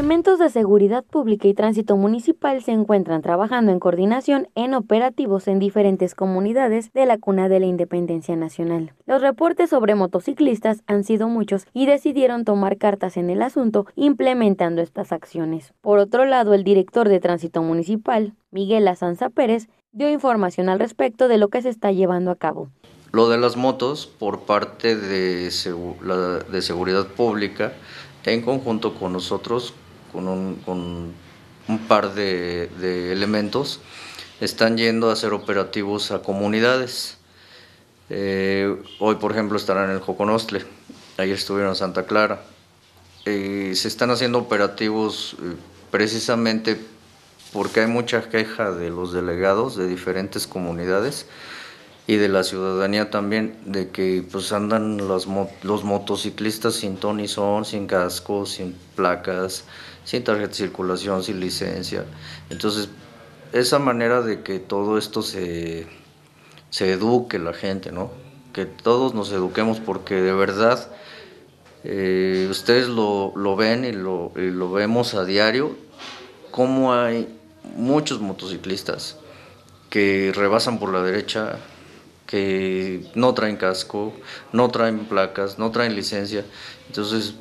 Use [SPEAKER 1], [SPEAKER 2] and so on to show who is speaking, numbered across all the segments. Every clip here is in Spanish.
[SPEAKER 1] Elementos de seguridad pública y tránsito municipal se encuentran trabajando en coordinación en operativos en diferentes comunidades de la cuna de la independencia nacional. Los reportes sobre motociclistas han sido muchos y decidieron tomar cartas en el asunto implementando estas acciones. Por otro lado, el director de tránsito municipal, Miguel Azanza Pérez, dio información al respecto de lo que se está llevando a cabo.
[SPEAKER 2] Lo de las motos por parte de seguridad pública en conjunto con nosotros con un, par de, elementos, están yendo a hacer operativos a comunidades. Eh, hoy, por ejemplo, estarán en el Joconostle, ayer estuvieron en Santa Clara. Eh, se están haciendo operativos eh, precisamente porque hay mucha queja de los delegados de diferentes comunidades y de la ciudadanía también, de que pues andan los, los motociclistas sin ton sin casco, sin placas, sin tarjeta de circulación, sin licencia. Entonces, esa manera de que todo esto se, se eduque la gente, ¿no? Que todos nos eduquemos porque de verdad... Eh, ustedes lo, ven y lo, y lo vemos a diario, cómo hay muchos motociclistas que rebasan por la derecha, que no traen casco, no traen placas, no traen licencia. Entonces,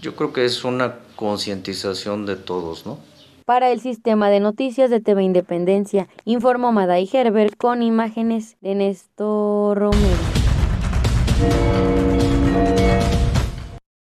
[SPEAKER 2] yo creo que es una concientización de todos, ¿no?
[SPEAKER 1] Para el sistema de noticias de TV Independencia, informó Maday Gerber con imágenes de Néstor Romero.